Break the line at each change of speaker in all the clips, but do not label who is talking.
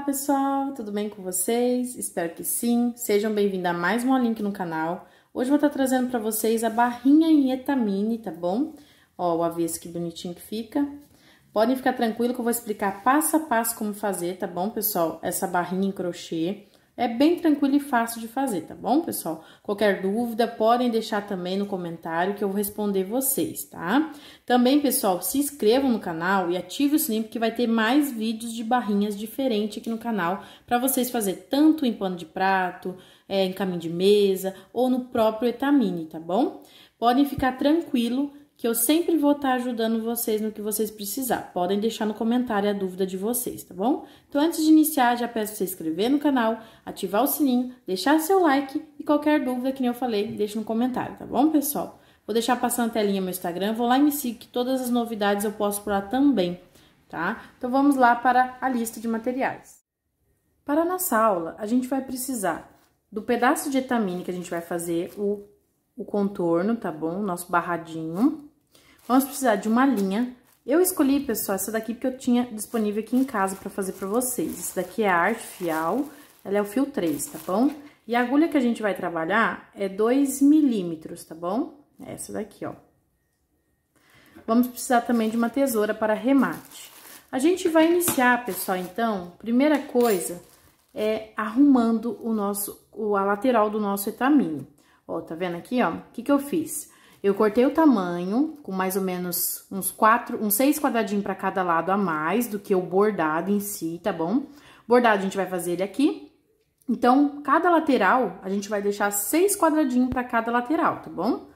Olá pessoal, tudo bem com vocês? Espero que sim. Sejam bem-vindos a mais um link no canal. Hoje eu vou estar trazendo para vocês a barrinha em etamine, tá bom? Ó, o avesso que bonitinho que fica. Podem ficar tranquilo que eu vou explicar passo a passo como fazer, tá bom, pessoal? Essa barrinha em crochê. É bem tranquilo e fácil de fazer, tá bom, pessoal? Qualquer dúvida, podem deixar também no comentário que eu vou responder vocês, tá? Também, pessoal, se inscrevam no canal e ative o sininho porque vai ter mais vídeos de barrinhas diferentes aqui no canal para vocês fazer tanto em pano de prato, é, em caminho de mesa ou no próprio etamine, tá bom? Podem ficar tranquilo que eu sempre vou estar ajudando vocês no que vocês precisar. Podem deixar no comentário a dúvida de vocês, tá bom? Então, antes de iniciar, já peço se inscrever no canal, ativar o sininho, deixar seu like e qualquer dúvida, que nem eu falei, deixa no comentário, tá bom, pessoal? Vou deixar passando a telinha meu Instagram, vou lá e me siga, que todas as novidades eu posso por lá também, tá? Então, vamos lá para a lista de materiais. Para a nossa aula, a gente vai precisar do pedaço de etamine que a gente vai fazer o, o contorno, tá bom? Nosso barradinho Vamos precisar de uma linha. Eu escolhi, pessoal, essa daqui porque eu tinha disponível aqui em casa para fazer para vocês. Essa daqui é a arte fial, ela é o fio 3, tá bom? E a agulha que a gente vai trabalhar é 2 milímetros, tá bom? É essa daqui, ó. Vamos precisar também de uma tesoura para remate. A gente vai iniciar, pessoal, então, primeira coisa é arrumando o nosso, a lateral do nosso etaminho. Ó, tá vendo aqui, ó? O que que eu fiz? Eu cortei o tamanho com mais ou menos uns quatro, uns seis quadradinhos para cada lado a mais do que o bordado em si, tá bom? Bordado a gente vai fazer ele aqui. Então, cada lateral a gente vai deixar seis quadradinhos para cada lateral, tá bom?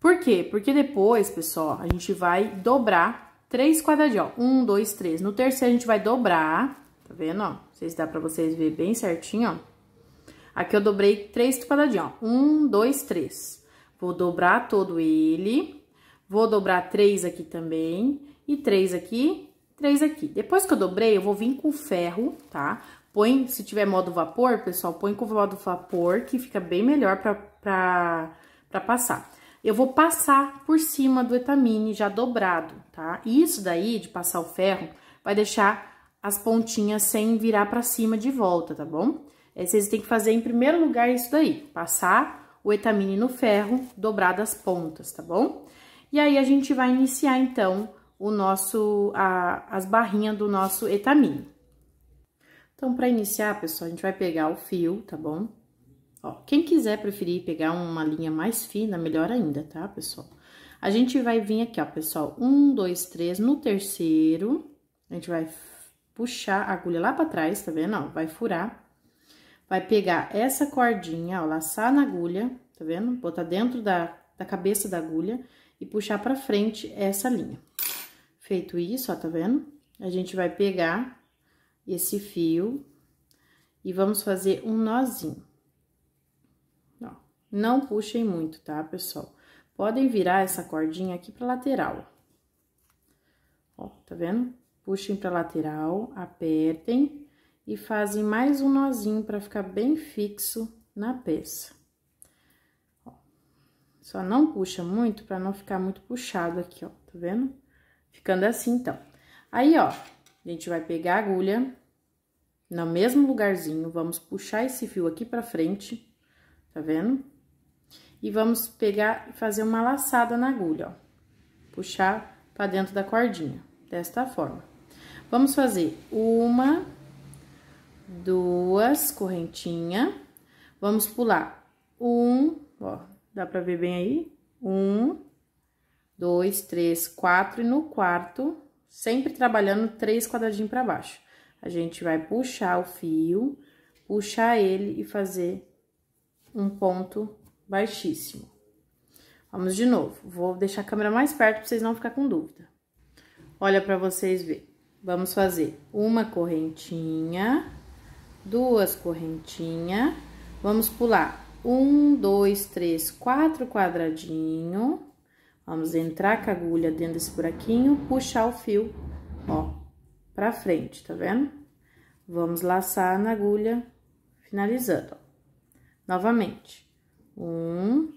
Por quê? Porque depois, pessoal, a gente vai dobrar três quadradinhos, ó. Um, dois, três. No terceiro a gente vai dobrar, tá vendo, ó? Não sei se dá pra vocês verem bem certinho, ó. Aqui eu dobrei três quadradinhos, ó. Um, dois, três. Vou dobrar todo ele. Vou dobrar três aqui também. E três aqui, três aqui. Depois que eu dobrei, eu vou vir com ferro, tá? Põe, se tiver modo vapor, pessoal, põe com modo vapor, que fica bem melhor pra, pra, pra passar. Eu vou passar por cima do etamine já dobrado, tá? Isso daí, de passar o ferro, vai deixar as pontinhas sem virar pra cima de volta, tá bom? É, vocês têm que fazer, em primeiro lugar, isso daí. Passar o etamine no ferro, dobrado as pontas, tá bom? E aí, a gente vai iniciar, então, o nosso, a, as barrinhas do nosso etamine. Então, para iniciar, pessoal, a gente vai pegar o fio, tá bom? Ó, quem quiser preferir pegar uma linha mais fina, melhor ainda, tá, pessoal? A gente vai vir aqui, ó, pessoal, um, dois, três, no terceiro, a gente vai puxar a agulha lá para trás, tá vendo? Ó, vai furar vai pegar essa cordinha, ó, laçar na agulha, tá vendo? Botar dentro da, da cabeça da agulha e puxar pra frente essa linha. Feito isso, ó, tá vendo? A gente vai pegar esse fio e vamos fazer um nozinho. Ó, não puxem muito, tá, pessoal? Podem virar essa cordinha aqui pra lateral, ó. Ó, tá vendo? Puxem pra lateral, apertem e fazem mais um nozinho para ficar bem fixo na peça. Só não puxa muito para não ficar muito puxado aqui, ó, tá vendo? Ficando assim, então. Aí, ó, a gente vai pegar a agulha no mesmo lugarzinho, vamos puxar esse fio aqui para frente, tá vendo? E vamos pegar e fazer uma laçada na agulha, ó. Puxar para dentro da cordinha, desta forma. Vamos fazer uma, duas correntinha. Vamos pular um, ó, dá pra ver bem aí? Um, dois, três, quatro, e no quarto, sempre trabalhando três quadradinhos pra baixo. A gente vai puxar o fio, puxar ele e fazer um ponto baixíssimo. Vamos de novo. Vou deixar a câmera mais perto para vocês não ficar com dúvida. Olha para vocês ver. Vamos fazer uma correntinha, duas correntinhas. Vamos pular um, dois, três, quatro quadradinho. Vamos entrar com a agulha dentro desse buraquinho, puxar o fio, ó, pra frente, tá vendo? Vamos laçar na agulha, finalizando, ó. Novamente, um,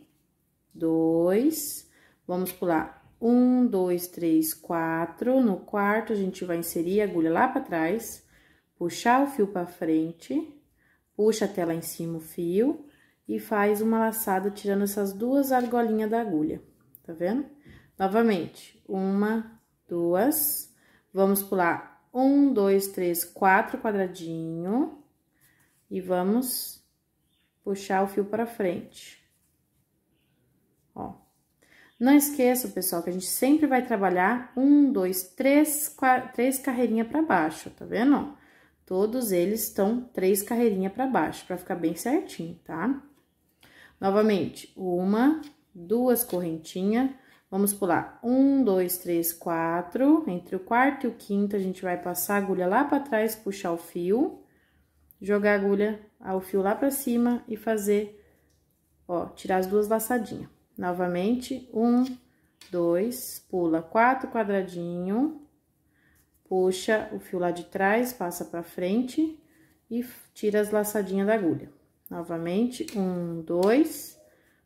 dois, vamos pular um, dois, três, quatro. No quarto, a gente vai inserir a agulha lá pra trás, puxar o fio para frente, puxa até lá em cima o fio e faz uma laçada tirando essas duas argolinhas da agulha, tá vendo? Novamente, uma, duas, vamos pular um, dois, três, quatro quadradinho e vamos puxar o fio para frente. Ó. Não esqueça, pessoal, que a gente sempre vai trabalhar um, dois, três, quatro, três carreirinhas para baixo, tá vendo? Todos eles estão três carreirinhas para baixo, para ficar bem certinho, tá? Novamente, uma, duas correntinhas. Vamos pular um, dois, três, quatro. Entre o quarto e o quinto, a gente vai passar a agulha lá para trás, puxar o fio, jogar a agulha, ah, o fio lá para cima e fazer, ó, tirar as duas laçadinhas. Novamente, um, dois, pula quatro quadradinho, puxa o fio lá de trás, passa pra frente e tira as laçadinhas da agulha. Novamente, um, dois,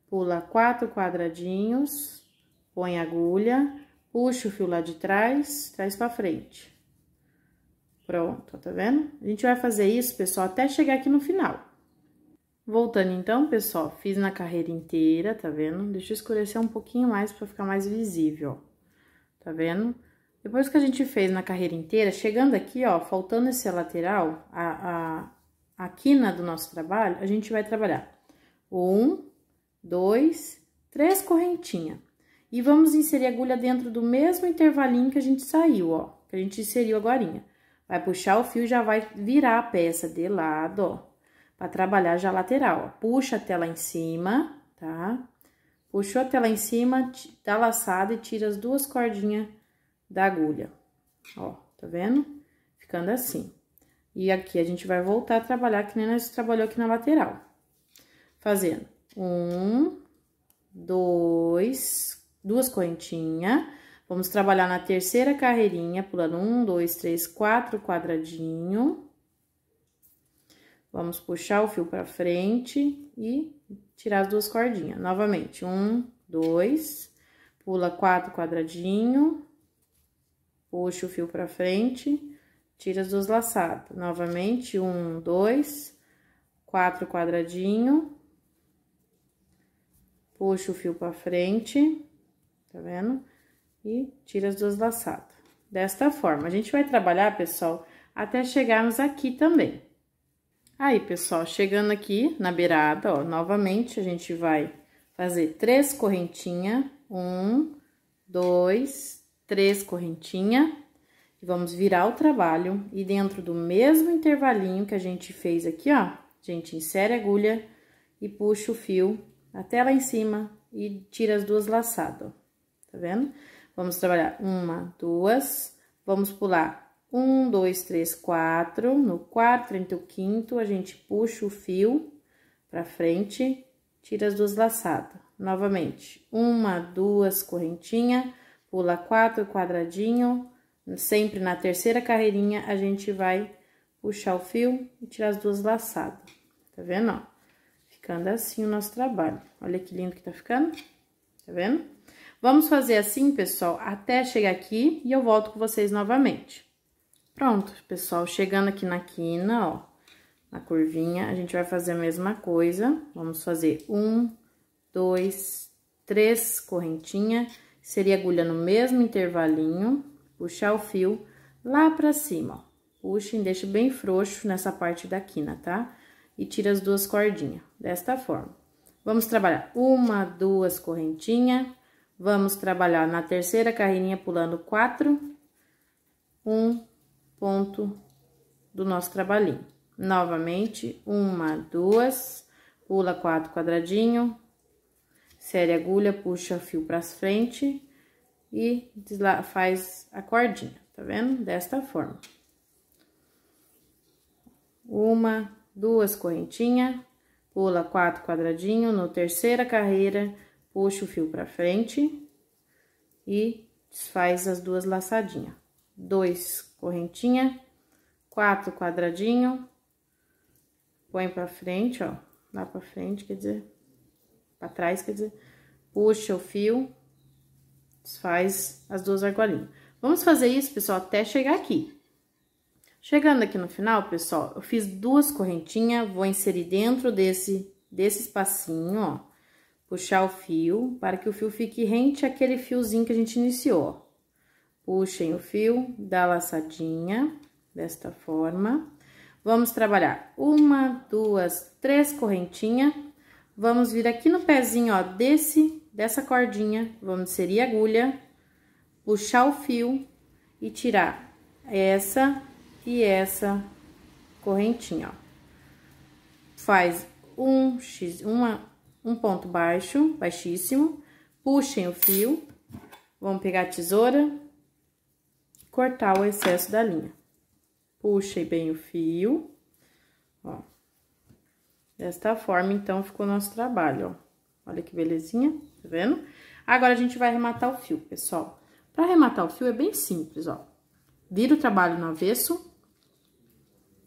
pula quatro quadradinhos, põe a agulha, puxa o fio lá de trás, traz pra frente. Pronto, tá vendo? A gente vai fazer isso, pessoal, até chegar aqui no final. Voltando então, pessoal, fiz na carreira inteira, tá vendo? Deixa eu escurecer um pouquinho mais pra ficar mais visível, ó. Tá vendo? Depois que a gente fez na carreira inteira, chegando aqui, ó, faltando esse lateral, a, a, a quina do nosso trabalho, a gente vai trabalhar um, dois, três correntinhas. E vamos inserir a agulha dentro do mesmo intervalinho que a gente saiu, ó, que a gente inseriu agora. Vai puxar o fio e já vai virar a peça de lado, ó, pra trabalhar já a lateral, ó. Puxa até lá em cima, tá? Puxou até lá em cima, dá tá laçada e tira as duas cordinhas da agulha. Ó, tá vendo? Ficando assim. E aqui a gente vai voltar a trabalhar que nem nós trabalhou aqui na lateral. Fazendo um, dois, duas correntinhas. Vamos trabalhar na terceira carreirinha, pulando um, dois, três, quatro quadradinho. Vamos puxar o fio pra frente e tirar as duas cordinhas. Novamente, um, dois, pula quatro quadradinho, puxa o fio para frente, tira os dois laçados. Novamente, um, dois, quatro quadradinho, puxa o fio para frente, tá vendo? E tira os dois laçados. Desta forma, a gente vai trabalhar, pessoal, até chegarmos aqui também. Aí, pessoal, chegando aqui na beirada, ó, novamente a gente vai fazer três correntinhas, um, dois, três correntinha e vamos virar o trabalho e dentro do mesmo intervalinho que a gente fez aqui, ó, a gente insere a agulha e puxa o fio até lá em cima e tira as duas laçadas, ó. tá vendo? Vamos trabalhar uma, duas, vamos pular um, dois, três, quatro, no quarto, entre o quinto, a gente puxa o fio pra frente, tira as duas laçadas. Novamente, uma, duas correntinha pula quatro quadradinho, sempre na terceira carreirinha a gente vai puxar o fio e tirar as duas laçadas, tá vendo, ó? Ficando assim o nosso trabalho. Olha que lindo que tá ficando, tá vendo? Vamos fazer assim, pessoal, até chegar aqui e eu volto com vocês novamente. Pronto, pessoal, chegando aqui na quina, ó, na curvinha, a gente vai fazer a mesma coisa. Vamos fazer um, dois, três correntinhas seria agulha no mesmo intervalinho, puxar o fio lá pra cima, ó. Puxem, deixa bem frouxo nessa parte da quina, tá? E tira as duas cordinhas, desta forma. Vamos trabalhar uma, duas correntinhas. Vamos trabalhar na terceira carreirinha pulando quatro. Um ponto do nosso trabalhinho. Novamente, uma, duas, pula quatro quadradinho, Insere a agulha, puxa o fio para frente e faz a cordinha, tá vendo? Desta forma. Uma, duas correntinhas, pula quatro quadradinhos, no terceira carreira, puxa o fio para frente e desfaz as duas laçadinhas. Dois correntinha, quatro quadradinho, põe para frente, ó, lá para frente, quer dizer, para trás, quer dizer, puxa o fio, desfaz as duas argolinhas. Vamos fazer isso, pessoal, até chegar aqui. Chegando aqui no final, pessoal, eu fiz duas correntinhas, vou inserir dentro desse, desse espacinho, ó. Puxar o fio, para que o fio fique rente àquele fiozinho que a gente iniciou, ó. Puxem o fio, dá laçadinha, desta forma. Vamos trabalhar uma, duas, três correntinhas Vamos vir aqui no pezinho, ó, desse, dessa cordinha, vamos inserir a agulha, puxar o fio e tirar essa e essa correntinha, ó. Faz um x, uma, um ponto baixo, baixíssimo, puxem o fio, vamos pegar a tesoura, cortar o excesso da linha. Puxem bem o fio, ó. Desta forma, então, ficou o nosso trabalho, ó. Olha que belezinha, tá vendo? Agora, a gente vai arrematar o fio, pessoal. Pra arrematar o fio é bem simples, ó. Vira o trabalho no avesso.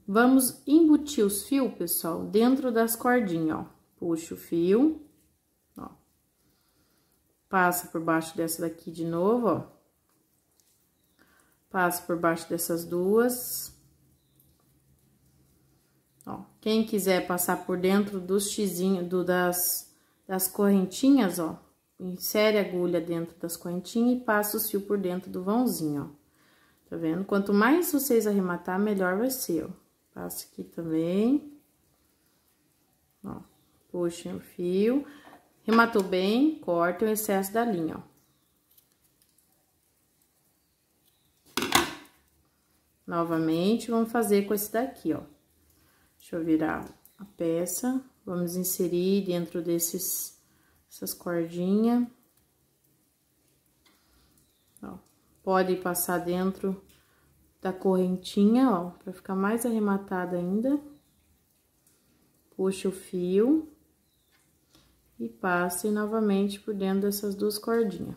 Vamos embutir os fios, pessoal, dentro das cordinhas, ó. Puxa o fio, ó. Passa por baixo dessa daqui de novo, ó. Passa por baixo dessas duas. Quem quiser passar por dentro dos xizinhos, do, das, das correntinhas, ó, insere a agulha dentro das correntinhas e passa o fio por dentro do vãozinho, ó. Tá vendo? Quanto mais vocês arrematar, melhor vai ser, ó. Passa aqui também. Ó, puxem o fio. Rematou bem, corta o excesso da linha, ó. Novamente, vamos fazer com esse daqui, ó. Deixa eu virar a peça. Vamos inserir dentro desses, essas cordinhas. Ó, pode passar dentro da correntinha, ó, para ficar mais arrematada ainda. Puxa o fio e passe novamente por dentro dessas duas cordinhas.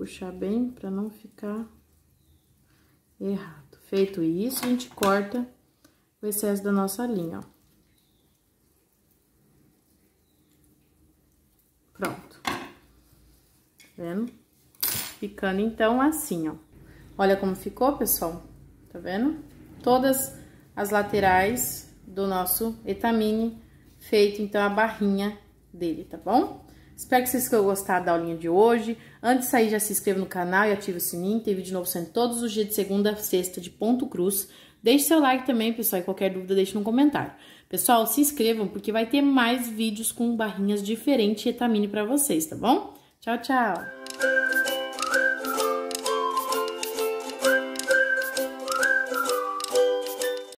puxar bem para não ficar errado. Feito isso, a gente corta o excesso da nossa linha, ó. Pronto. Tá vendo? Ficando então assim, ó. Olha como ficou, pessoal. Tá vendo? Todas as laterais do nosso etamine feito então a barrinha dele, tá bom? Espero que vocês tenham gostado da aulinha de hoje. Antes de sair, já se inscreva no canal e ative o sininho. Tem vídeo novo sendo todos os dias de segunda a sexta de ponto cruz. Deixe seu like também, pessoal, e qualquer dúvida deixe no comentário. Pessoal, se inscrevam porque vai ter mais vídeos com barrinhas diferentes e etamine para vocês, tá bom? Tchau, tchau!